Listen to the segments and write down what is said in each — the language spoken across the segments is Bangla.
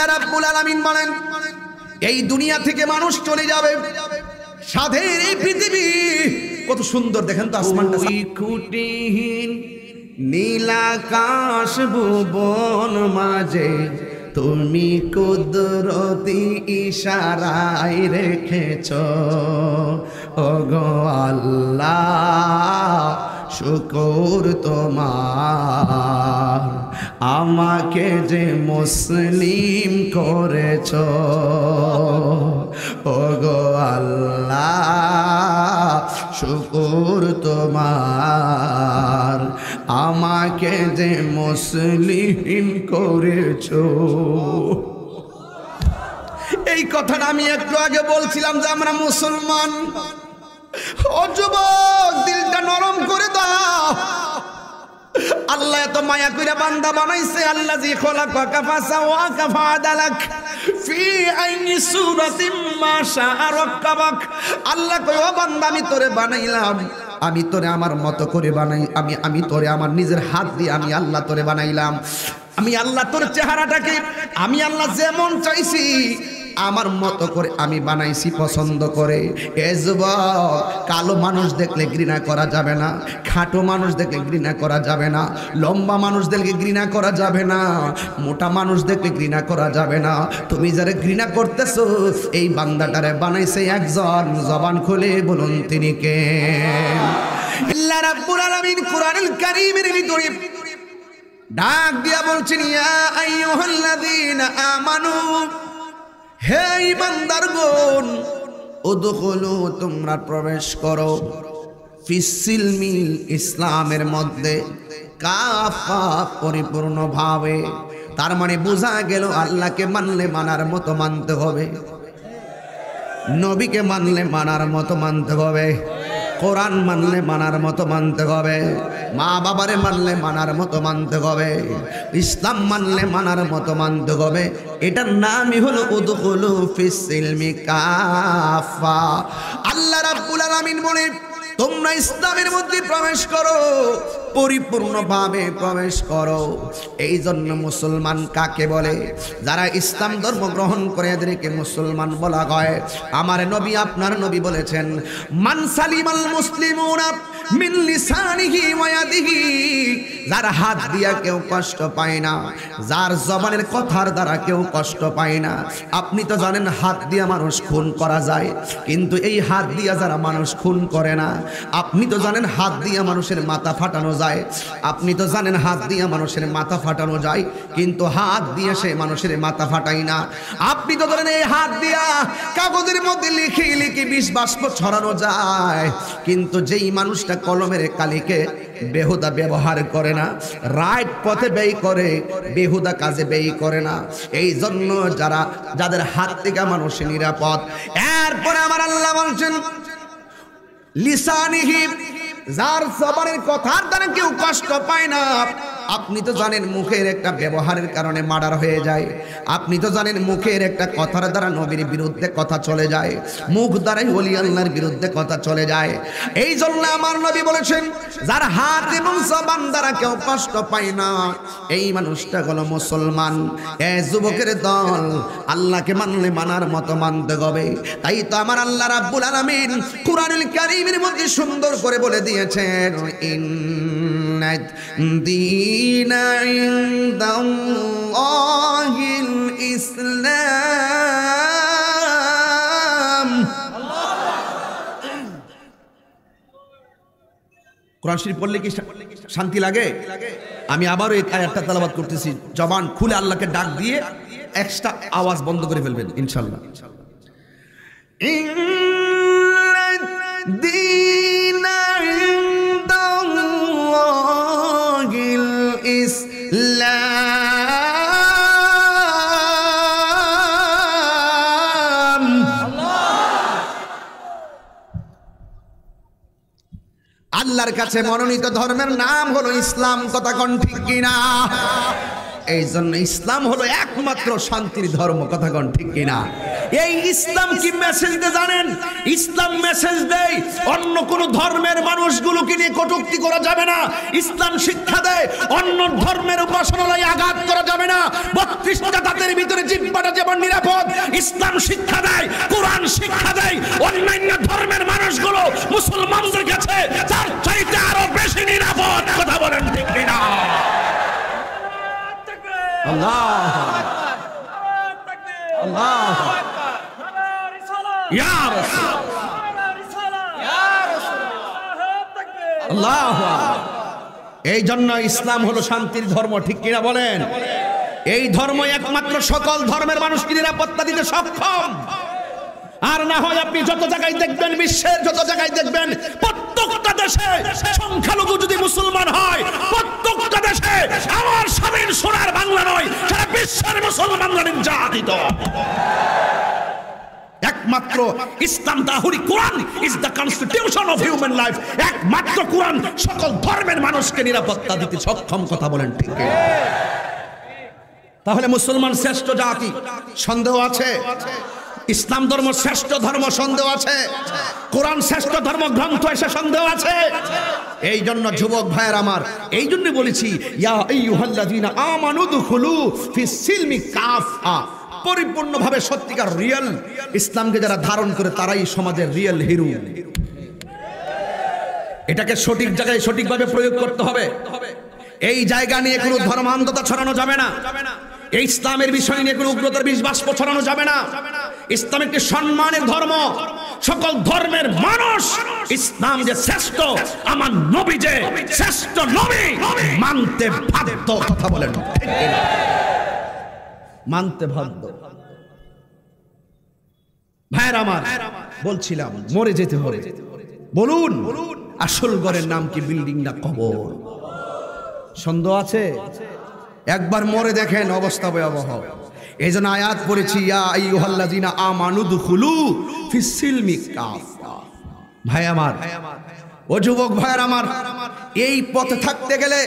আল্লাহ রাব্বুল আলামিন বলেন এই দুনিয়া থেকে মানুষ চলে যাবে সাধের এই পৃথিবী কত সুন্দর দেখেন তো আসমানটা কুটিহীন নীলাকাশ ভুবন মাঝে তুমি কুদরতি ইশারায় রেখেছ ওগো আল্লাহ শুকর তোমার আমাকে যে মুসলিম করেছ ওগো আল্লাহ শুকুর তোমার আমাকে যে মুসলিম করেছ এই কথাটা আমি একটু আগে বলছিলাম যে আমরা মুসলমান অযুবক দিলটা নরম করে দাও আল্লাহ এত মায়া করে বান্দা বানাইছে আল্লাহ জি কাকা ফাসা ও কাফা ফাদালাক ফি আইনি সুরাতিম মাশা শাআ আল্লাহ কই ও বান্দা আমি তোরে বানাইলাম আমি তোরে আমার মতো করে বানাই আমি আমি তোরে আমার নিজের হাত দিয়ে আমি আল্লাহ তোরে বানাইলাম আমি আল্লাহ তোর চেহারাটাকে আমি আল্লাহ যেমন চাইছি আমার মতো করে আমি বানাইছি পছন্দ করে এ কালো মানুষ দেখলে ঘৃণা করা যাবে না খাটো মানুষ দেখলে ঘৃণা করা যাবে না লম্বা মানুষ দেখলে ঘৃণা করা যাবে না মোটা মানুষ দেখলে ঘৃণা করা যাবে না তুমি যারে ঘৃণা করতেছ এই বান্দাটারে বানাইছে একজন জবান খুলে বলুন তিনি কে ডাক দিয়া বলছেন ইয়া আইয়ুহাল্লাযীনা আমানু হে ইমানদার গন ও তোমরা প্রবেশ করো ফিসিলমি ইসলামের মধ্যে কাফা পরিপূর্ণভাবে তার মানে বোঝা গেল আল্লাহকে মানলে মানার মতো মানতে হবে নবীকে মানলে মানার মতো মানতে হবে কোরআন মানলে মানার মতো মানতে হবে মা বাবারে মানলে মানার মতো মানতে হবে ইসলাম মানলে মানার মতো মানতে হবে এটার নামই হলো উদুকুলু ফিসিলমি কাফা আল্লাহ রাব্বুল আলামিন বলে তোমরা ইসলামের মধ্যে প্রবেশ করো পরিপূর্ণভাবে প্রবেশ করো এই জন্য মুসলমান কাকে বলে যারা ইসলাম ধর্ম গ্রহণ করে এদেরকে মুসলমান বলা হয় আমার নবী আপনার নবী বলেছেন মানসালিমাল মুসলিম মিন লিসানিহি ওয়া যার হাত দিয়া কেউ কষ্ট পায় না যার জবানের কথার দ্বারা কেউ কষ্ট পায় না আপনি তো জানেন হাত দিয়া মানুষ খুন করা যায় কিন্তু এই হাত দিয়া যারা মানুষ খুন করে না আপনি তো জানেন হাত দিয়া মানুষের মাথা ফাটানো যায় আপনি তো জানেন হাত দিয়ে মানুষের মাথা ফাটানো যায় কিন্তু হাত দিয়ে সে মানুষের মাথা ফাটাই না আপনি তো ধরেন এই হাত দিয়া কাগজের মধ্যে লিখে লিখে বিষ বাষ্প ছড়ানো যায় কিন্তু যেই মানুষটা কলমের কালিকে বেহুদা ব্যবহার করে না রাইট পথে ব্যয় করে বেহুদা কাজে ব্যয় করে না এই জন্য যারা যাদের হাত থেকে মানুষ নিরাপদ এরপরে আমার আল্লাহ বলছেন লিসানিহি যার জবানের কথার দ্বারা কেউ কষ্ট পায় না আপনি তো জানেন মুখের একটা ব্যবহারের কারণে মার্ডার হয়ে যায় আপনি তো জানেন মুখের একটা কথার দ্বারা নবীর বিরুদ্ধে কথা চলে যায় মুখ দ্বারাই অলি আল্লাহর বিরুদ্ধে কথা চলে যায় এই জন্য আমার নবী বলেছেন যার হাত এবং জবান দ্বারা কেউ কষ্ট পায় না এই মানুষটা হলো মুসলমান এ যুবকের দল আল্লাহকে মানলে মানার মতো মানতে হবে তাই তো আমার আল্লাহ রাব্বুল আলামিন কুরআনুল কারীমের মধ্যে সুন্দর করে বলে দিয়েছেন الدين عند الله الإسلام কোরআন শরীফ পড়লে কি শান্তি লাগে আমি আবারও এই আয়াতটা তালাবাদ করতেছি জবান খুলে আল্লাহকে ডাক দিয়ে একটা আওয়াজ বন্ধ করে ফেলবেন ইনশাল্লাহ ইনশাল্লাহ আল্লাহর কাছে মনোনীত ধর্মের নাম হলো ইসলাম কথা কন ঠিক কিনা এই জন্য ইসলাম হলো একমাত্র শান্তির ধর্ম কথা কন ঠিক কিনা এই ইসলাম কি মেসেজ দে জানেন ইসলাম মেসেজ দেয় অন্য কোন ধর্মের মানুষগুলোকে নিয়ে কটুক্তি করা যাবে না ইসলাম শিক্ষা দেয় অন্য ধর্মের উপাসনালয়ে আঘাত করা যাবে না বত্রিশটা তাদের ভিতরে জিব্বাটা যেমন নিরাপদ ইসলাম শিক্ষা দেয় কোরআন শিক্ষা দেয় অন্যান্য ধর্মের মানুষগুলো মুসলমানদের কাছে তার চাইতে আরো বেশি নিরাপদ কথা বলেন ঠিক না আল্লাহ আল্লাহ এই জন্য ইসলাম হলো শান্তির ধর্ম ঠিক কিনা বলেন এই ধর্ম একমাত্র সকল ধর্মের মানুষকে নিরাপত্তা দিতে সক্ষম আর না হয় আপনি যত জায়গায় দেখবেন বিশ্বের যত জায়গায় দেখবেন প্রত্যেকটা দেশে সংখ্যালঘু যদি মুসলমান হয় প্রত্যেকটা দেশে আমার স্বামীর সোনার বাংলা নয় সারা বিশ্বের জাতি তো একমাত্র ইসলাম দাহুরি Quran is the constitution of human life একমাত্র কোরআন সকল ধর্মের মানুষকে নিরাপত্তা দিতে সক্ষম কথা বলেন ঠিক তাহলে মুসলমান শ্রেষ্ঠ জাতি সন্দেহ আছে ইসলাম ধর্ম শ্রেষ্ঠ ধর্ম সন্দেহ আছে কোরআন শ্রেষ্ঠ ধর্ম গ্রন্থ এসে সন্দেহ আছে এই জন্য যুবক ভাইয়ের আমার এই জন্য বলেছি ইয়া আইয়ুহাল্লাযীনা আমানু দুখুলু ফিস সিলমি কাফা পরিপূর্ণভাবে সত্যিকার রিয়েল ইসলামকে যারা ধারণ করে তারাই সমাজের রিয়েল হিরো এটাকে সঠিক জায়গায় সঠিকভাবে প্রয়োগ করতে হবে এই জায়গা নিয়ে কোনো ধর্মান্ধতা ছড়ানো যাবে না এই ইসলামের বিষয় নিয়ে কোনো উগ্রতার বিশ্বাস ছড়ানো যাবে না ইসলাম একটি সম্মানের ধর্ম সকল ধর্মের মানুষ ইসলাম যে শ্রেষ্ঠ আমার নবী যে শ্রেষ্ঠ নবী মানতে বাধ্য কথা বলেন মানতে বাধ্য ভাইয়ের আমার বলছিলাম মরে যেতে হবে বলুন আসল গড়ের নাম কি বিল্ডিং না কবর সন্দেহ আছে একবার মরে দেখেন অবস্থা ভয়াবহ এই জন্য আয়াত পড়েছি ভাই আমার ও যুবক ভাইয়ের আমার এই পথে থাকতে গেলে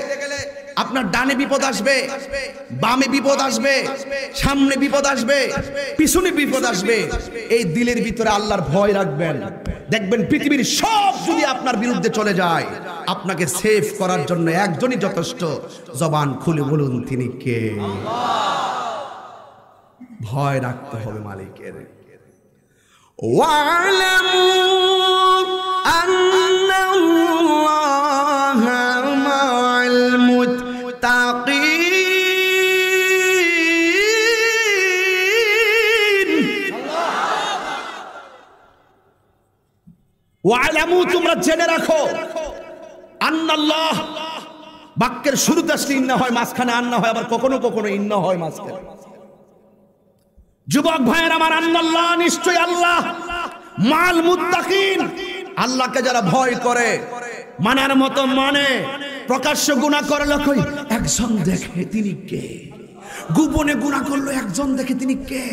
আপনার ডানে বিপদ আসবে বামে বিপদ আসবে সামনে বিপদ আসবে পিছনে বিপদ আসবে এই দিলের ভিতরে আল্লাহর ভয় রাখবেন দেখবেন পৃথিবীর সব যদি আপনার বিরুদ্ধে চলে যায় আপনাকে সেফ করার জন্য একজনই যথেষ্ট জবান খুলে বলুন তিনি কে ভয় রাখতে হবে মালিকের ওয়ালামু আন্নাহু ওয়ালামু তোমরা জেনে রাখো আন্নাল্লাহ বাক্যের শুরুতে আসলে ইন্না হয় মাঝখানে আন্না হয় আবার কখনো কখনো ইন্না হয় মাঝখানে যুবক ভাইয়ের আমার আন্নাল্লাহ নিশ্চয় আল্লাহ মাল মুত্তাকিন আল্লাহকে যারা ভয় করে মানার মতো মানে প্রকাশ্য গুণা করলো কই একজন দেখে তিনি কে গোপনে গুণা করলো একজন দেখে তিনি কে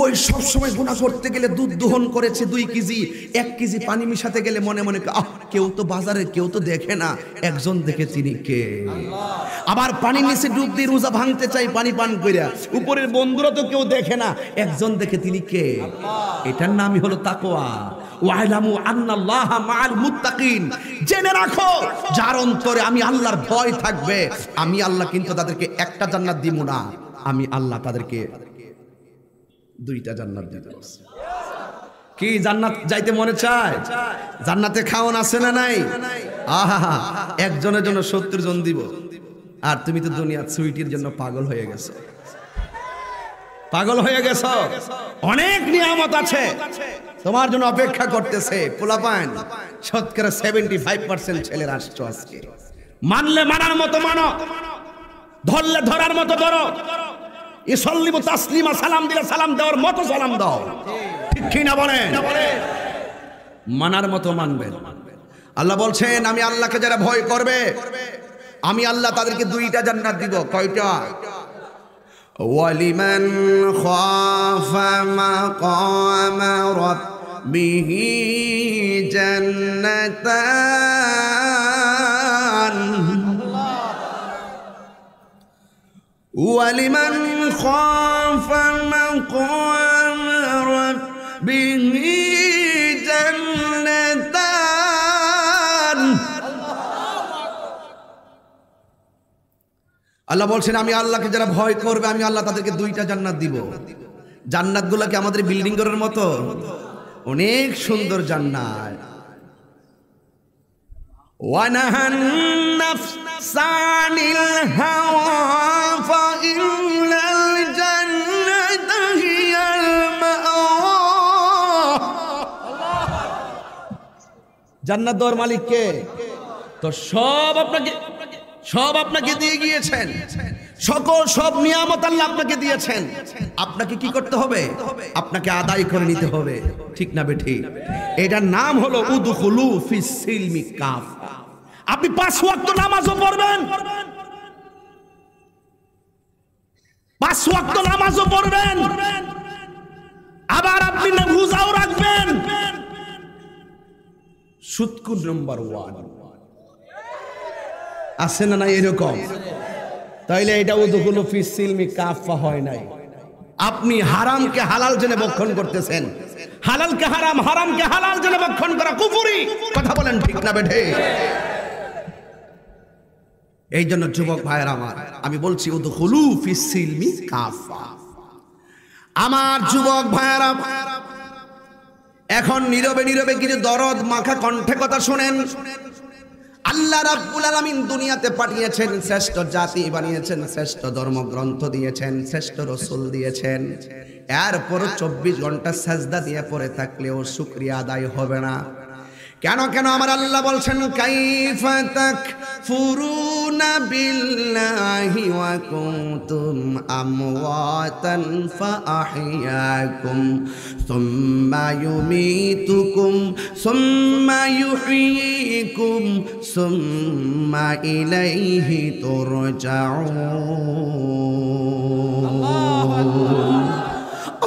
ওই সব সময় গুণা করতে গেলে দুধ দোহন করেছে দুই কেজি এক কেজি পানি মিশাতে গেলে মনে মনে আহ কেউ তো বাজারে কেউ তো দেখে না একজন দেখে চিনি কে আবার পানি নিচে ডুব দিয়ে রোজা ভাঙতে চাই পানি পান কইরা উপরের বন্ধুরা তো কেউ দেখে না একজন দেখে তিনি কে এটার নামই হলো তাকোয়া জেনে রাখো যার অন্তরে আমি আল্লাহর ভয় থাকবে আমি আল্লাহ কিন্তু তাদেরকে একটা জান্নাত দিব না আমি আল্লাহ তাদেরকে দুইটা জান্নাত দিতে পারছে কি জান্নাত যাইতে মনে চায় জান্নাতে খাওয়ান আছে না নাই আহা একজনের জন্য সত্তর জন দিব আর তুমি তো দুনিয়া সুইটির জন্য পাগল হয়ে গেছো পাগল হয়ে গেছ অনেক নিয়ামত আছে তোমার জন্য অপেক্ষা করতেছে পোলাপান শতকরা সেভেন্টি ফাইভ পার্সেন্ট ছেলের আসছো আজকে মানলে মানার মতো মানো ধরলে ধরার মতো ধরো ইসল্লিম তাসলিমা সালাম দিলে সালাম দেওয়ার মতো সালাম দাও ঠিক না বলেন মানার মতো মানবেন আল্লাহ বলছেন আমি আল্লাহকে যারা ভয় করবে আমি আল্লাহ তাদেরকে দুইটা জান্নাত দিব কয়টা ওয়ালিমান খাফা কামা রাব্বিহি জান্নাতান ولمن خاف مقام ربه جنتان আল্লাহ বলছেন আমি আল্লাহকে যারা ভয় করবে আমি আল্লাহ তাদেরকে দুইটা জান্নাত দিব জান্নাতগুলো কি আমাদের বিল্ডিং ঘরের মতো অনেক সুন্দর জান্নাত ওয়ানাহান নাফস عن الهوى فإن الجنة هي জান্নাত দর মালিক কে তো সব আপনাকে সব আপনাকে দিয়ে গিয়েছেন সকল সব নিয়ামত আল্লাহ আপনাকে দিয়েছেন আপনাকে কি করতে হবে আপনাকে আদায় করে নিতে হবে ঠিক না বেঠি এটার নাম হলো উদুকুলু ফিসিলমি কাফ আপনি পাঁচ ওয়াক্ত নামাজও পড়বেন পাঁচ ওয়াক্ত নামাজও পড়বেন আবার আপনি রোজাও রাখবেন সুৎকুর নম্বর ওয়ান আছে না না এরকম তাইলে এটা ও তো কোনো ফিসিলমি কাফা হয় নাই আপনি হারামকে হালাল জেনে বক্ষণ করতেছেন হালালকে হারাম হারামকে হালাল জেনে বক্ষণ করা কুপুরি কথা বলেন ঠিক না বেঠে এই জন্য যুবক ভাইয়ের আমার আমি বলছি ও হুলু ফিসিলমি কাফা আমার যুবক ভাইয়েরা এখন নীরবে নীরবে কিছু দরদ মাখা কণ্ঠে কথা শোনেন আল্লাহ রাব্বুল আলামিন দুনিয়াতে পাঠিয়েছেন শ্রেষ্ঠ জাতি বানিয়েছেন শ্রেষ্ঠ ধর্মগ্রন্থ দিয়েছেন শ্রেষ্ঠ রসুল দিয়েছেন এরপরও চব্বিশ ঘন্টা সাজদা দিয়ে পড়ে থাকলেও শুক্রিয়া আদায় হবে না কেন কেন আমার আল্লাহ বলছেন কাইফাতাক ফুরু بالله وكنتم أمواتا فأحياكم ثم يميتكم ثم يحييكم ثم إليه ترجعون الله أكبر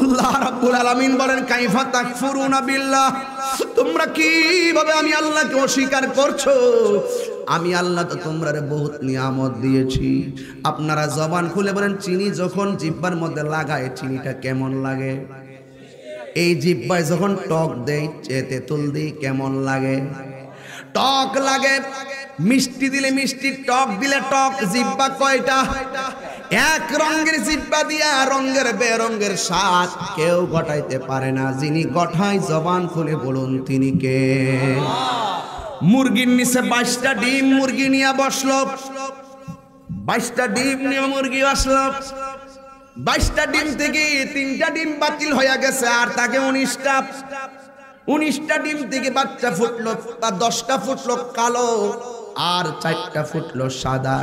আল্লাহ রাব্বুল আলামিন বলেন কাইফা তাকফুরুনা বিল্লাহ তোমরা কিভাবে আমি আল্লাহকে অস্বীকার করছো আমি আল্লাহ তো তোমরা বহুত নিয়ামত দিয়েছি আপনারা জবান খুলে বলেন চিনি যখন জিব্বার মধ্যে লাগায় চিনিটা কেমন লাগে এই জিব্বায় যখন টক দেয় চেতে তুল দিই কেমন লাগে টক লাগে মিষ্টি দিলে মিষ্টি টক দিলে টক জিব্বা কয়টা এক রঙের জিব্বা দিয়া রঙের বেরঙ্গের স্বাদ কেউ ঘটাইতে পারে না যিনি গঠায় জবান খুলে বলুন তিনি কে মুরগির নিচে বাইশটা ডিম মুরগি নিয়ে বসল বাইশটা ডিম নিয়ে মুরগি আসলো বাইশটা ডিম থেকে তিনটা ডিম বাতিল হয়ে গেছে আর তাকে উনিশটা উনিশটা ডিম থেকে বাচ্চা ফুটলো বা দশটা ফুটলো কালো আর চারটা ফুটলো সাদা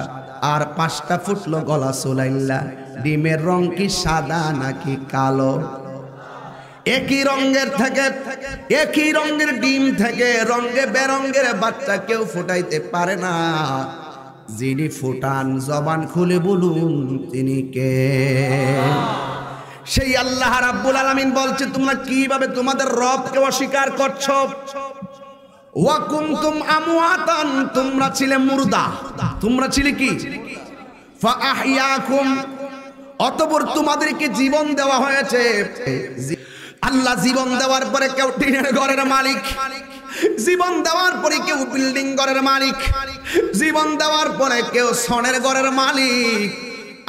আর পাঁচটা ফুটলো গলা সোলাইল্লা ডিমের রং কি সাদা নাকি কালো একই রঙের থেকে একই রঙের ডিম থেকে রঙে বেরঙ্গের বাচ্চা কেউ ফুটাইতে পারে না যিনি ফুটান জবান খুলে বলুন তিনি কে সেই আল্লাহ রাব্বুল আলামিন বলছে তোমরা কিভাবে তোমাদের রবকে অস্বীকার করছো ওয়াকুমতুম আমওয়াতান তোমরা ছিলে মুর্দা তোমরা ছিলে কি ফাআহইয়াকুম অতঃপর তোমাদেরকে জীবন দেওয়া হয়েছে আল্লাহ জীবন দেওয়ার পরে কেউ টিনের ঘরের মালিক জীবন দেওয়ার পরে কেউ বিল্ডিং ঘরের মালিক জীবন দেওয়ার পরে কেউ সনের ঘরের মালিক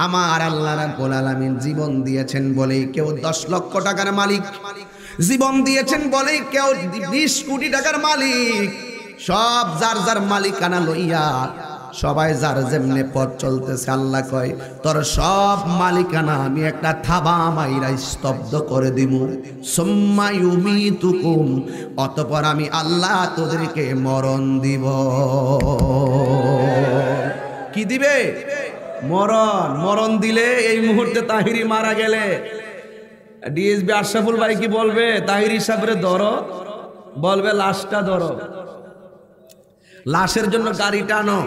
আমার আল্লাহ রাব্বুল আলামিন জীবন দিয়েছেন বলে কেউ দশ লক্ষ টাকার মালিক জীবন দিয়েছেন বলে কেউ বিশ কোটি টাকার মালিক সব যার যার মালিকানা লইয়া সবাই যার যেমনে পথ চলতেছে আল্লাহ কয় তোর সব মালিকানা আমি একটা থাবা মাইরা স্তব্ধ করে দিব সোম্মাই উমি তুকুম অতপর আমি আল্লাহ তোদেরকে মরণ দিব কি দিবে মরণ মরণ দিলে এই মুহূর্তে তাহিরি মারা গেলে ডিএসবি আশরাফুল ভাই কি বলবে তাহিরি হিসাবে ধরো বলবে লাশটা ধরো লাশের জন্য গাড়ি টানো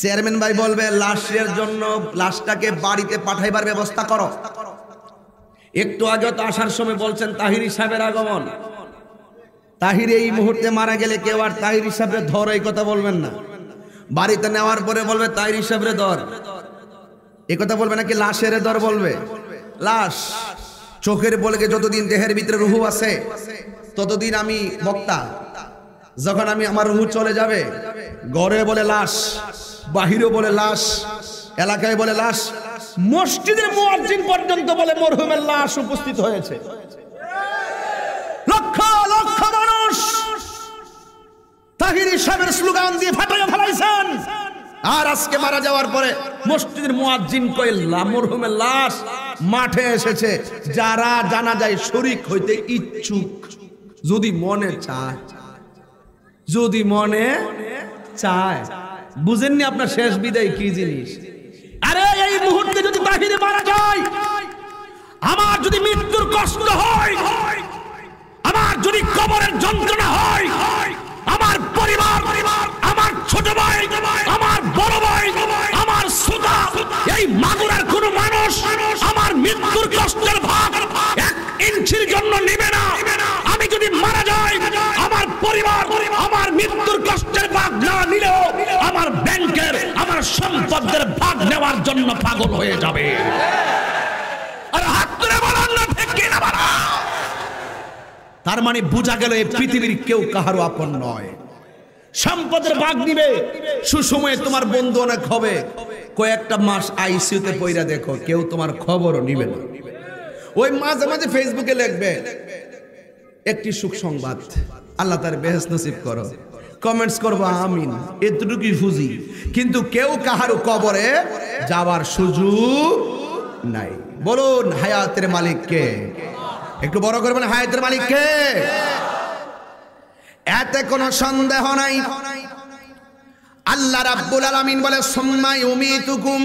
চেয়ারম্যান ভাই বলবে লাশের জন্য লাশটাকে বাড়িতে পাঠাইবার ব্যবস্থা করো একটু আগে তো আসার সময় বলছেন তাহির সাহেবের আগমন তাহির এই মুহূর্তে মারা গেলে কেউ আর তাহির সাহেবের ধর এই কথা বলবেন না বাড়িতে নেওয়ার পরে বলবে তাহির সাহেবের ধর এ কথা বলবে নাকি লাশের ধর বলবে লাশ চোখের বলকে যতদিন দেহের ভিতরে রুহু আছে ততদিন আমি বক্তা যখন আমি আমার রুহু চলে যাবে গড়ে বলে লাশ বাহিরেও বলে লাশ এলাকায় বলে লাশ মসজিদের মোয়াজ্জিন পর্যন্ত বলে মরহুমের লাশ উপস্থিত হয়েছে লক্ষ লক্ষ মানুষ তাহির সাহেবের স্লোগান দিয়ে ফাটাইয়া ফেলাইছেন আর আজকে মারা যাওয়ার পরে মসজিদের মোয়াজ্জিন কয়ে মরহুমের লাশ মাঠে এসেছে যারা জানা যায় শরিক হইতে ইচ্ছুক যদি মনে চায় যদি মনে চায় বুঝেননি আপনার শেষ বিদায় কি জিনিস আরে এই মুহূর্তে যদি বাহিরে মারা যায় আমার যদি মৃত্যুর কষ্ট হয় আমার যদি কবরের যন্ত্রণা হয় আমার পরিবার আমার ছোট ভাই জন্য পাগল হয়ে যাবে তার মানে বোঝা গেল এই পৃথিবীর কেউ কাহারও আপন নয় সম্পদের ভাগ দিবে সুসময়ে তোমার বন্ধু অনেক হবে কয়েকটা মাস আইসিউতে পইরা দেখো কেউ তোমার খবরও নিবে না ওই মাঝে মাঝে ফেসবুকে লিখবে একটি সুখ সংবাদ আল্লাহ তার বেহেস নসিব করো কমেন্টস করবো আমিন এতটুকুই ফুজি কিন্তু কেউ কাহার কবরে যাওয়ার সুযোগ নাই বলুন হায়াতের মালিককে একটু বড় করবেন হায়াতের মালিককে এতে কোনো সন্দেহ নাই আল্লাহ রাব্বুল আলামিন বলে সোম্মাই উমিতুকুম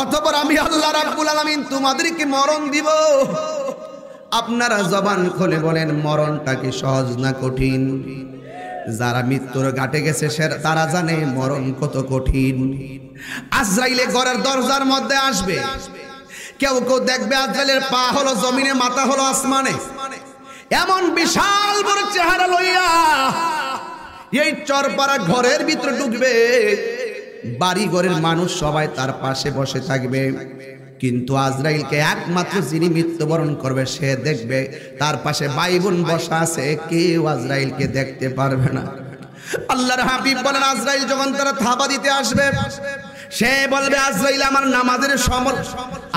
অতপর আমি আল্লাহ রাব্বুল আলামিন তোমাদেরকে মরণ দিব আপনারা জবান খুলে বলেন মরণটাকে সহজ না কঠিন যারা মৃত্যুর ঘাটে গেছে সে তারা জানে মরণ কত কঠিন আজরাইলে ঘরের দরজার মধ্যে আসবে কেউ কেউ দেখবে আজরাইলের পা হলো জমিনে মাথা হলো আসমানে এমন বিশাল বড় চেহারা লইয়া এই চরপাড়া ঘরের ভিতরে ঢুকবে বাড়ি ঘরের মানুষ সবাই তার পাশে বসে থাকবে কিন্তু আজরাইলকে একমাত্র যিনি মৃত্যুবরণ করবে সে দেখবে তার পাশে ভাই বোন বসা আছে কেউ আজরাইলকে দেখতে পারবে না আল্লাহর হাবিব বলেন আজরাইল যখন তারা থাবা দিতে আসবে সে বলবে আজরাইল আমার নামাজের সমর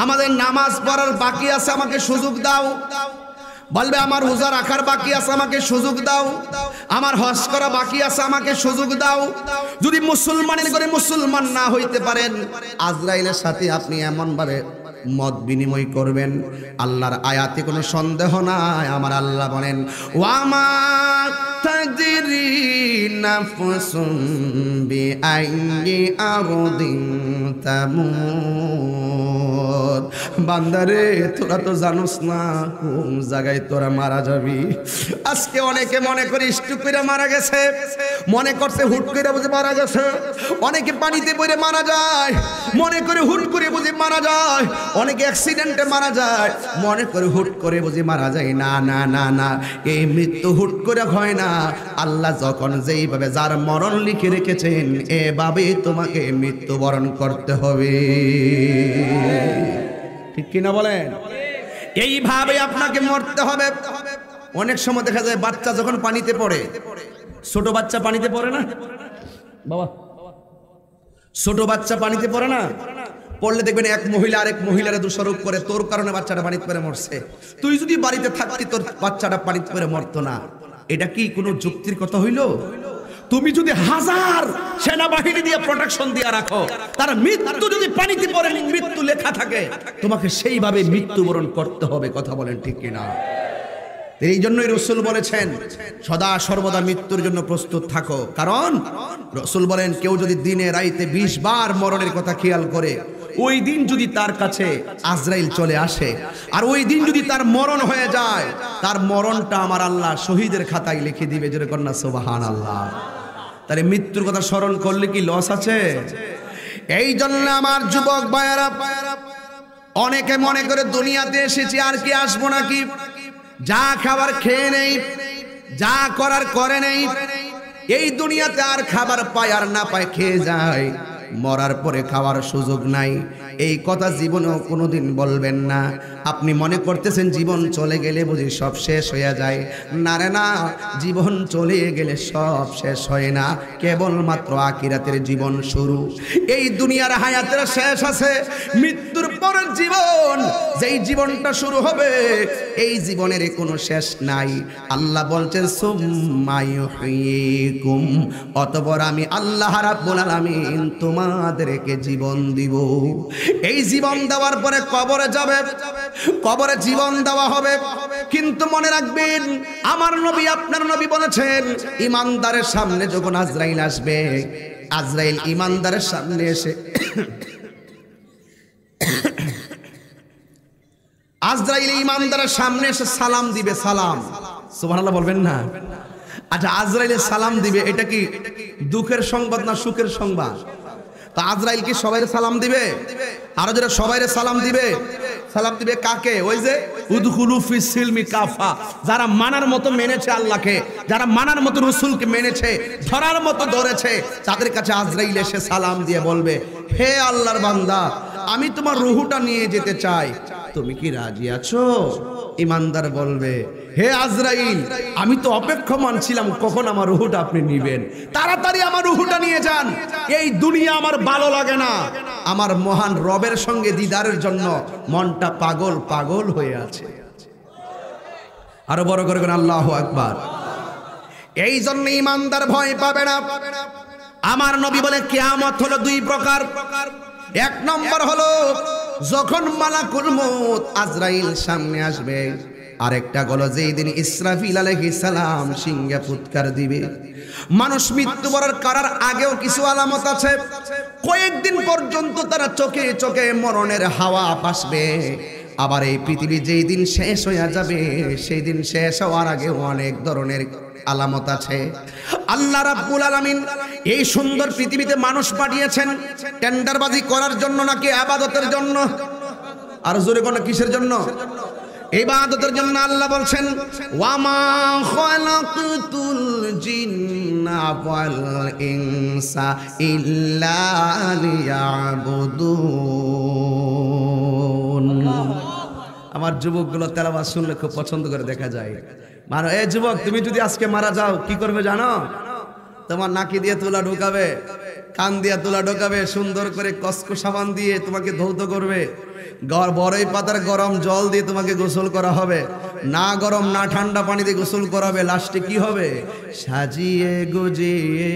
আমাদের নামাজ পড়ার বাকি আছে আমাকে সুযোগ দাও বলবে আমার রোজা রাখার বাকি আছে আমাকে সুযোগ দাও আমার হস করা বাকি আছে আমাকে সুযোগ দাও যদি মুসলমানের করে মুসলমান না হইতে পারেন আজরাইলের সাথে আপনি এমনভাবে মত বিনিময় করবেন আল্লাহর আয়াতে কোনো সন্দেহ নাই আমার আল্লাহ বলেন ওয়ামা تدري نفس بأي أرض تموت বান্দারে তোরা তো জানোস না কোন জায়গায় তোরা মারা যাবি আজকে অনেকে মনে করে স্টু করে মারা গেছে মনে করছে হুট করে বুঝে মারা গেছে অনেকে পানিতে পড়ে মারা যায় মনে করে হুট করে বুঝে মারা যায় অনেকে অ্যাক্সিডেন্টে মারা যায় মনে করে হুট করে বুঝে মারা যায় না না না না এই মৃত্যু হুট করে হয় না আল্লাহ যখন যেইভাবে যার মরণ লিখে রেখেছেন এভাবেই তোমাকে মৃত্যুবরণ করতে হবে ঠিক কিনা বলেন এইভাবে আপনাকে মরতে হবে অনেক সময় দেখা যায় বাচ্চা যখন পানিতে পড়ে ছোট বাচ্চা পানিতে পড়ে না বাবা ছোট বাচ্চা পানিতে পড়ে না পড়লে দেখবেন এক মহিলা আরেক মহিলারা দোষারোপ করে তোর কারণে বাচ্চাটা পানিতে পরে মরছে তুই যদি বাড়িতে থাকতি তোর বাচ্চাটা পানিতে পরে মরতো না এটা কি কোনো যুক্তির কথা হইল তুমি যদি হাজার সেনাবাহিনী দিয়ে প্রোটেকশন দিয়ে রাখো তার মৃত্যু যদি পানিতে পড়ে মৃত্যু লেখা থাকে তোমাকে সেইভাবে মৃত্যুবরণ করতে হবে কথা বলেন ঠিক কিনা এই জন্যই রসুল বলেছেন সদা সর্বদা মৃত্যুর জন্য প্রস্তুত থাকো কারণ রসুল বলেন কেউ যদি দিনে রাইতে বিশ বার মরণের কথা খেয়াল করে ওই দিন যদি তার কাছে আজরাইল চলে আসে আর ওই দিন যদি তার মরণ হয়ে যায় তার মরণটা আমার আল্লাহ শহীদের খাতায় লিখে দিবে যেরকম কন্যা সোবাহান আল্লাহ তাহলে মৃত্যুর কথা স্মরণ করলে কি লস আছে এই জন্য আমার যুবক ভাইয়ারা অনেকে মনে করে দুনিয়াতে এসেছি আর কি আসবো নাকি যা খাবার খেয়ে নেই যা করার করে নেই এই দুনিয়াতে আর খাবার পায় আর না পায় খেয়ে যায় মরার পরে খাওয়ার সুযোগ নাই এই কথা জীবনেও কোনোদিন বলবেন না আপনি মনে করতেছেন জীবন চলে গেলে বুঝি সব শেষ হয়ে যায় না রে না জীবন চলে গেলে সব শেষ হয় না কেবলমাত্র আকিরাতের জীবন শুরু এই দুনিয়ার হায়াতের শেষ আছে মৃত্যুর পর জীবন যেই জীবনটা শুরু হবে এই জীবনের কোনো শেষ নাই আল্লাহ বলছেন সোমায়ুম অতপর আমি আল্লাহ রাব্বুল আলামিন তোমার তোমাদেরকে জীবন দিব এই জীবন দেওয়ার পরে কবরে যাবে কবরে জীবন দেওয়া হবে কিন্তু মনে রাখবেন আমার নবী আপনার নবী বলেছেন ইমানদারের সামনে যখন আজরাইল আসবে আজরাইল ইমানদারের সামনে এসে আজরাইল ইমানদারের সামনে এসে সালাম দিবে সালাম সুবহানাল্লাহ বলবেন না আচ্ছা আজরাইলে সালাম দিবে এটা কি দুঃখের সংবাদ না সুখের সংবাদ তা আজরাইল কি সবাই সালাম দিবে আরো যারা সবাই সালাম দিবে সালাম দিবে কাকে ওই যে যারা মানার মতো মেনেছে আল্লাহকে যারা মানার মতো রসুলকে মেনেছে ধরার মতো ধরেছে তাদের কাছে আজরাইল এসে সালাম দিয়ে বলবে হে আল্লাহর বান্দা আমি তোমার রুহুটা নিয়ে যেতে চাই তুমি কি রাজি আছো ইমানদার বলবে হে আজরাইল আমি তো অপেক্ষা মানছিলাম কখন আমার রুহুটা আপনি নিবেন তাড়াতাড়ি আমার রুহুটা নিয়ে যান এই দুনিয়া আমার ভালো লাগে না আমার মহান রবের সঙ্গে দিদারের জন্য মনটা পাগল পাগল হয়ে আছে আরো বড় করে আল্লাহ আকবার এই জন্য ইমানদার ভয় পাবে না আমার নবী বলে কেয়ামত হলো দুই প্রকার এক নম্বর হলো যখন মালাকুল মত আজরাইল সামনে আসবে আরেকটা গল যে দিন ইসরাফিল আলহি সালাম সিংহে ফুৎকার দিবে মানুষ মৃত্যু মৃত্যুবরণ করার আগেও কিছু আলামত আছে কয়েকদিন পর্যন্ত তারা চোখে চোখে মরণের হাওয়া পাসবে আবার এই পৃথিবী যেই দিন শেষ হইয়া যাবে সেই দিন শেষ হওয়ার আগে অনেক ধরনের আলামত আছে আল্লাহ রাব্বুল আলামিন এই সুন্দর পৃথিবীতে মানুষ পাঠিয়েছেন টেন্ডারবাজি করার জন্য নাকি আবাদতের জন্য আর জোরে কোন কিসের জন্য ইবাদতের জন্য আল্লাহ বলছেন ওয়ামা খালাকতুল জিন্না ওয়াল ইনসা ইল্লা লিয়াবুদুন আল্লাহ আমার যুবকগুলো তেলাবাজ শুনলে খুব পছন্দ করে দেখা যায় মানো এ যুবক তুমি যদি আজকে মারা যাও কি করবে জানো তোমার নাকি দিয়ে তুলা ঢোকাবে কান দিয়ে তুলা ঢোকাবে সুন্দর করে কসকো সাবান দিয়ে তোমাকে ধৌত করবে বড়ই পাতার গরম জল দিয়ে তোমাকে গোসল করা হবে না গরম না ঠান্ডা পানি দিয়ে গোসল করাবে লাস্টে কি হবে সাজিয়ে গুজিয়ে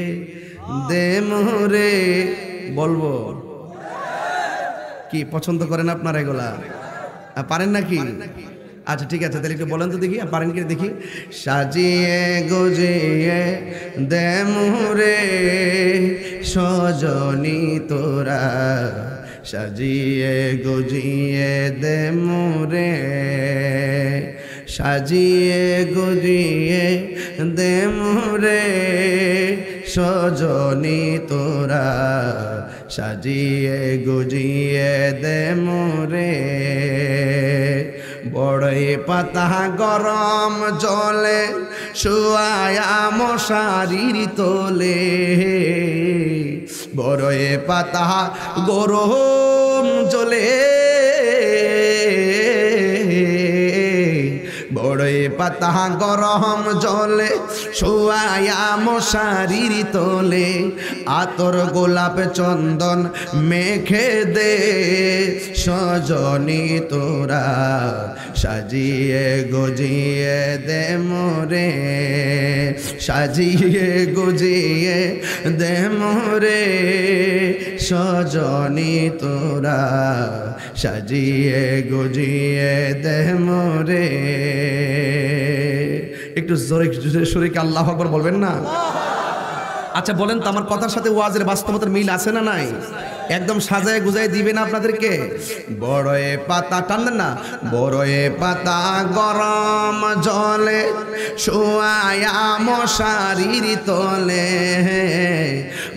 দে মোহরে বলবো কি পছন্দ করেন আপনারা এগুলা পারেন নাকি আচ্ছা ঠিক আছে তাহলে একটু বলেন তো দেখি পারেন কি দেখি সাজিয়ে গজিয়ে দেমুরে সজনি তোরা সাজিয়ে গজিয়ে দেমুরে সাজিয়ে গজিয়ে দেমুরে সজনি তোরা সাজিয়ে গজিয়ে রে বড়ই পাতা গরম জলে শুয়ায়া মশারির তোলে বড়ই পাতা গরম জলে পাতা গরম জলে শোয়ায়া মশারির তোলে আতর গোলাপ চন্দন মেখে দে সজনি তোরা সাজিয়ে গজিয়ে দে মোরে সাজিয়ে গজিয়ে দে মোরে সজনি তোরা সাজিয়ে গজিয়ে দে মোরে একটু জোরে সুরে আল্লাহ আকবর বলবেন না আচ্ছা বলেন তো আমার কথার সাথে ওয়াজের বাস্তবতার মিল আছে না নাই একদম সাজায় গুজায় দিবে না আপনাদেরকে বড়য়ে পাতা টানবেন না বড়য়ে পাতা গরম জলে শোয়ায়া মশারির তলে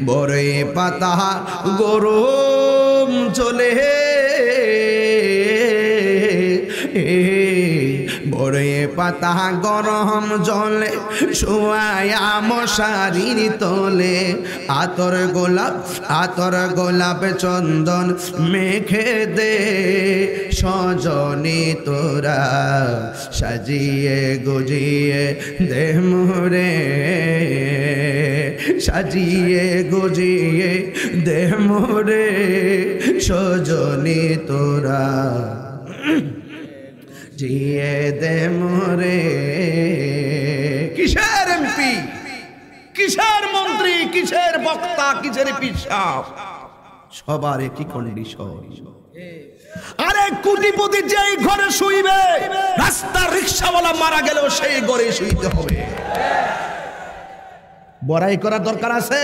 বড়য়ে পাতা গরম জলে এ ভোরে পাতা গরম জলে শোয়া মশারির তলে আতর গোলাপ আতর গোলাপ চন্দন মেখে দে সজনে তোরা সাজিয়ে গুজিয়ে দে মোরে সাজিয়ে গুজিয়ে দে মোরে সজনে তোরা জিয়ে দে মোরে কিসের এমপি কিসের মন্ত্রী কিসের বক্তা কিসের পিসাব সবার একই কন্ডিশন আরে কোটিপতি যেই ঘরে শুইবে রাস্তার রিক্সাওয়ালা মারা গেলেও সেই ঘরে শুইতে হবে বড়াই করার দরকার আছে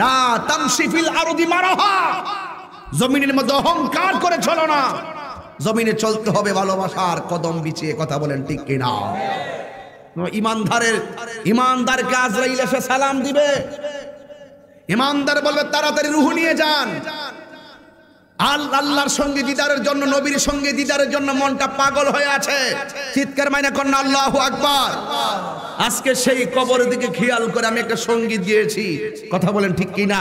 লা তামসিফিল আরদি মারাহা জমিনের মধ্যে অহংকার করে চলো না জমিনে চলতে হবে ভালোবাসার কদম বিছিয়ে কথা বলেন ঠিক কিনা ইমানদারের ইমানদারকে আজরাইল এসে সালাম দিবে ইমানদার বলবে তাড়াতাড়ি রুহু নিয়ে যান আল্লাহর সঙ্গে দিদারের জন্য নবীর সঙ্গে দিদারের জন্য মনটা পাগল হয়ে আছে চিৎকার মাইনে কন্যা আল্লাহ আকবার আজকে সেই কবরের দিকে খেয়াল করে আমি একটা সঙ্গীত দিয়েছি কথা বলেন ঠিক কিনা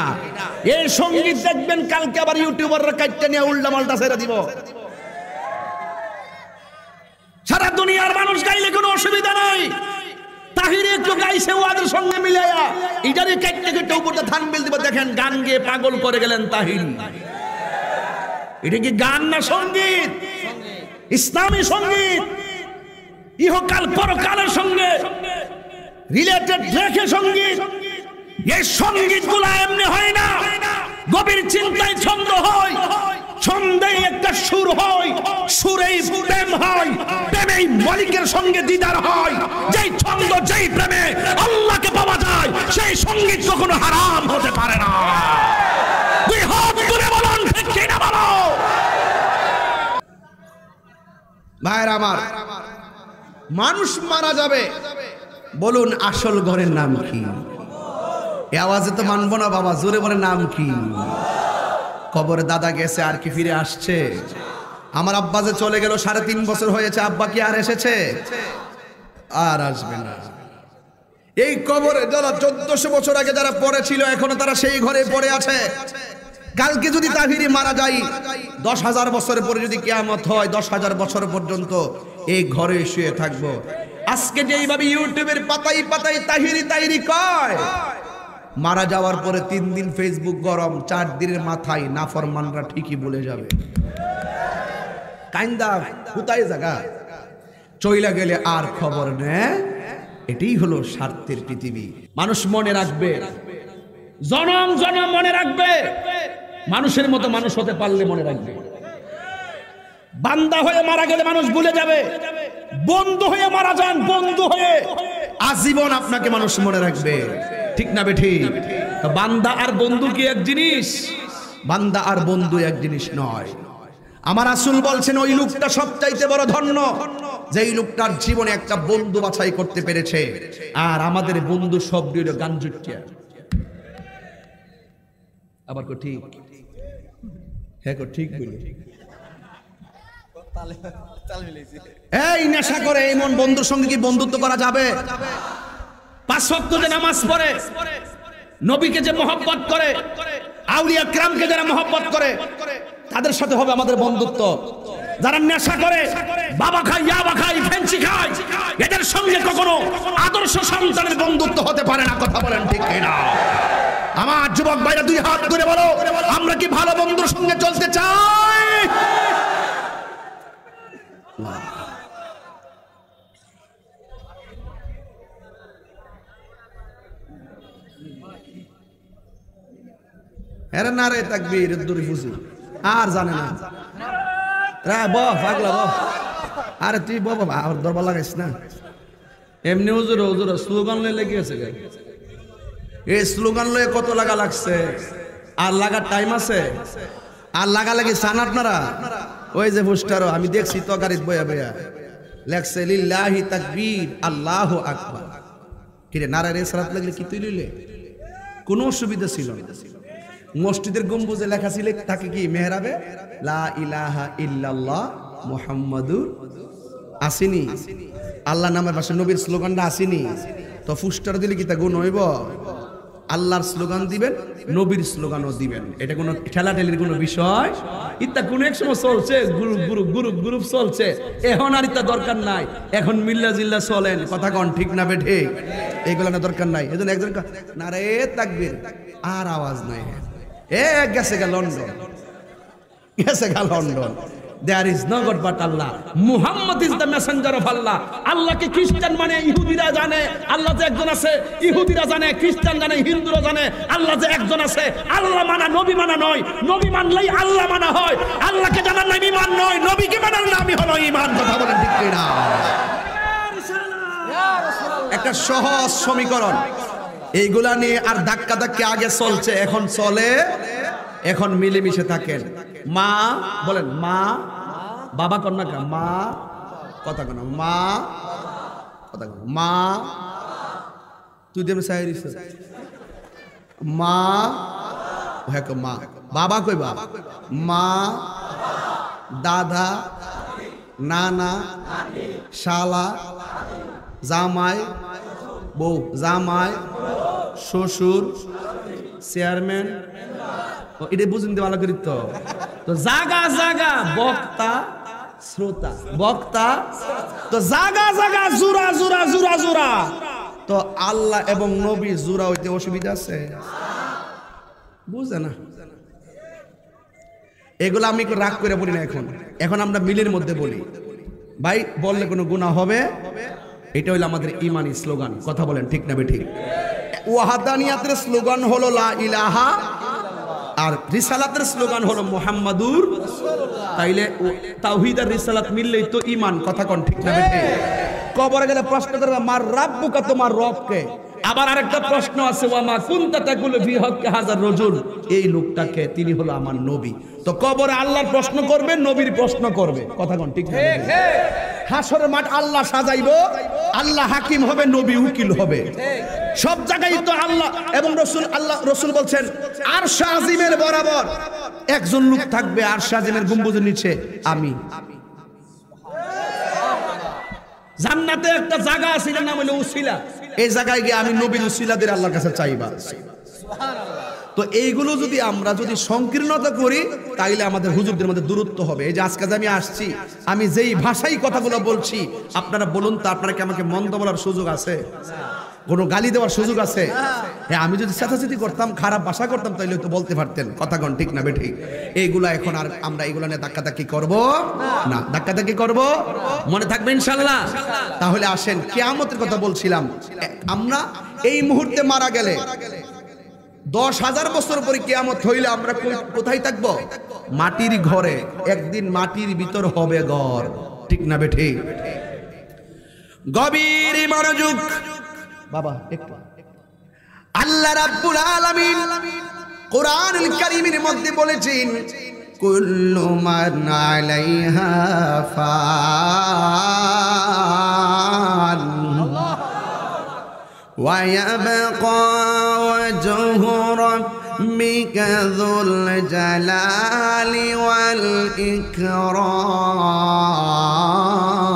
এই সঙ্গীত দেখবেন কালকে আবার ইউটিউবাররা কাটতে নিয়ে উল্টা মাল্টা ছেড়ে দিব সারা দুনিয়ার মানুষ গাইলে কোনো অসুবিধা নাই তাহিরে একটু দেখেন গান গিয়ে পাগল করে গেলেন তাহির এটা কি গান না সঙ্গীত ইসলামী সঙ্গীত সঙ্গে রিলেটেড সঙ্গীত সঙ্গীত গুলা এমনি হয় না গভীর চিন্তায় ছন্দ হয় সন্ধ্যায় একটা সুর হয় সুরেই প্রেম হয় প্রেমেই মালিকের সঙ্গে দিদার হয় যেই ছন্দ যেই প্রেমে আল্লাহকে পাওয়া যায় সেই সঙ্গীত কখনো হারাম হতে পারে না দুই হাত তুলে বলুন ঠিক কিনা বলো ভাইয়ের আমার মানুষ মারা যাবে বলুন আসল ঘরের নাম কি আওয়াজে তো মানবো না বাবা জোরে বলে নাম কি কবরে দাদা গেছে আর কি ফিরে আসছে আমার আব্বা যে চলে গেল সাড়ে তিন বছর হয়েছে আব্বা কি আর এসেছে আর আসবে না এই কবরে যারা চোদ্দশো বছর আগে যারা পড়েছিল এখনো তারা সেই ঘরে পড়ে আছে কালকে যদি তাহিরি মারা যাই দশ হাজার বছর পরে যদি কেয়ামত হয় দশ হাজার বছর পর্যন্ত এই ঘরে শুয়ে থাকবো আজকে যে এইভাবে ইউটিউবের পাতাই পাতাই তাহিরি তাহিরি কয় মারা যাওয়ার পরে তিন দিন ফেসবুক গরম চার দিনের মাথায় নাফরমানরা ঠিকই বলে যাবে কাইন্দা কোথায় জায়গা চইলা গেলে আর খবর নে এটাই হলো স্বার্থের পৃথিবী মানুষ মনে রাখবে জনম জনম মনে রাখবে মানুষের মতো মানুষ হতে পারলে মনে রাখবে বান্দা হয়ে মারা গেলে মানুষ ভুলে যাবে বন্ধু হয়ে মারা যান বন্ধু হয়ে আজীবন আপনাকে মানুষ মনে রাখবে ঠিক না বেঠি বান্দা আর বন্ধু কি এক জিনিস বান্দা আর বন্ধু এক জিনিস নয় আমার আসুল বলছেন ওই লোকটা সবচাইতে বড় ধন্য যে লোকটার জীবনে একটা বন্ধু বাছাই করতে পেরেছে আর আমাদের বন্ধু সব দিল গাঞ্জুটিয়া আবার কো ঠিক হ্যাঁ কো ঠিক বলি এই নেশা করে এমন বন্ধুর সঙ্গে কি বন্ধুত্ব করা যাবে পাঁচ ভক্ত যে নামাজ পড়ে নবীকে যে মহব্বত করে আউলিয়া ক্রামকে যারা মহব্বত করে তাদের সাথে হবে আমাদের বন্ধুত্ব যারা নেশা করে বাবা খায় ইয়াবা খায় ফ্যান্সি খায় এদের সঙ্গে কখনো আদর্শ সন্তানের বন্ধুত্ব হতে পারে না কথা বলেন ঠিক না আমার যুবক ভাইরা দুই হাত ধরে বলো আমরা কি ভালো বন্ধুর সঙ্গে চলতে চাই এরা না রে তাকবির দূরে ফুসি আর জানে না রা বহ পাগলা বহ আরে তুই বহ আর দরবার লাগাইস না এমনি হুজুর হুজুর স্লোগান লয়ে লেগে আছে এই স্লোগান লয়ে কত লাগা লাগছে আর লাগার টাইম আছে আর লাগা লাগি চান নারা ওই যে পোস্টারও আমি দেখছি তো গাড়ির বয়া বয়া লেখছে লিল্লাহি তাকবীর আল্লাহ আকবার কিরে রে সালাত লাগলে কি তুই লিলে কোনো অসুবিধা ছিল না মসজিদের গম্বুজে লেখা ছিল থাকে কি মেহরাবে লা ইলাহা আসেনি আল্লাহ নামের পাশে নবীর স্লোগানটা আসেনি তো ফুস্টার দিলে কি তা গুণ হইব আল্লাহর স্লোগান দিবেন নবীর স্লোগানও দিবেন এটা কোনো ঠেলির কোনো বিষয় ইত্যা কোন এক সময় চলছে গ্রুপ গ্রুপ গ্রুপ গ্রুপ চলছে এখন আর ইত্যা দরকার নাই এখন মিল্লা জিল্লা চলেন কথা কন ঠিক না বেঠে এগুলো না দরকার নাই এজন্য একজন না রে তাকবির আর আওয়াজ নাই এক গেছে গা লন্ডন গেছে গা London there is no god but Allah Muhammad is the messenger of Allah আল্লাহকে খ্রিস্টান মানে ইহুদিরা জানে আল্লাহ যে একজন আছে ইহুদিরা জানে খ্রিস্টান জানে হিন্দুরা জানে আল্লাহ যে একজন আছে আল্লাহ মানা নবী মানা নয় নবী মানলেই আল্লাহ মানা হয় আল্লাহকে জানার নাম ইমান নয় নবীকে মানার নামই হলো ইমান কথা বলেন ঠিক না একটা সহজ সমীকরণ এইগুলা নিয়ে আর ধাক্কা ধাক্কি আগে চলছে এখন চলে এখন মিলেমিশে থাকেন মা বলেন মা বাবা কন্যা মা কথা কন মা কথা মা তুই দেবে মা হ্যাঁ মা বাবা কই বাবা মা দাদা নানা শালা জামাই বউ জামাই শ্বশুর চেয়ারম্যান এটা বুঝুন দেওয়া করি তো তো জাগা জাগা বক্তা শ্রোতা বক্তা তো জাগা জাগা জুরা জুরা জুরা জুরা তো আল্লাহ এবং নবী জুরা হইতে অসুবিধা আছে বুঝে না এগুলো আমি রাগ করে বলি না এখন এখন আমরা মিলের মধ্যে বলি ভাই বললে কোনো গুণা হবে এটা হইল আমাদের ইমানি স্লোগান কথা বলেন ঠিক না ঠিক ওয়াহাদানিয়াতের স্লোগান হলো লা ইলাহা আর রিসালাতের স্লোগান হলো মোহাম্মদুর তাইলে তাওহিদ আর রিসালাত মিললেই তো ইমান কথা কন ঠিক না বেঠিক কবরে গেলে প্রশ্ন করবে মার রাব্বুকা তোমার রবকে আবার আরেকটা প্রশ্ন আছে ওয়ামা কুনতা তাকুল ফি হককে হাজার রজুল এই লোকটাকে তিনি হলো আমার নবী তো কবরে আল্লাহর প্রশ্ন করবে নবীর প্রশ্ন করবে কথা কোন ঠিক ঠিক হাসরের মাঠ আল্লাহ সাজাইবো আল্লাহ হাকিম হবে নবী উকিল হবে সব জায়গায় তো আল্লাহ এবং রসুল আল্লাহ রসুল বলছেন আর শাহজিমের বরাবর একজন লোক থাকবে আর শাহজিমের গম্বুজের নিচে আমি জান্নাতে একটা জায়গা আছে যার নাম হলো উসিলা এই জায়গায় গিয়ে আমি নবীর উসিলাদের আল্লাহর কাছে চাইবা তো এইগুলো যদি আমরা যদি সংকীর্ণতা করি তাইলে আমাদের হুজুরদের মধ্যে দূরত্ব হবে এই যে আজকে আমি আসছি আমি যেই ভাষায় কথাগুলো বলছি আপনারা বলুন তো আপনারা কি আমাকে মন্দ বলার সুযোগ আছে কোনো গালি দেওয়ার সুযোগ আছে হ্যাঁ, হ্যাঁ আমি যদি চেঁচাচেঁতি করতাম খারাপ বাসা করতাম তাহলে তো বলতে পারতেন কথাগণ ঠিক না বেঠিক এইগুলা এখন আর আমরা এগুলো নিয়ে ধাক্কাধাক্কি করবো হ্যাঁ। না ধাক্কাধাক্কি করবো মনে থাকবে ইনশাল্লাহ তাহলে আসেন কেয়ামতের কথা বলছিলাম আমরা এই মুহূর্তে মারা গেলে দশ হাজার বছর পরে কেয়ামত হইলে আমরা কোথায় থাকব মাটির ঘরে একদিন মাটির ভিতর হবে ঘর ঠিক না বেঠিক গভীর মনোযোগ بابا اكتو اللہ رب العالمين قرآن الكريم مدد بولجين كل من عليها فان ويبقى وجه ربك ذو الجلال والإكرام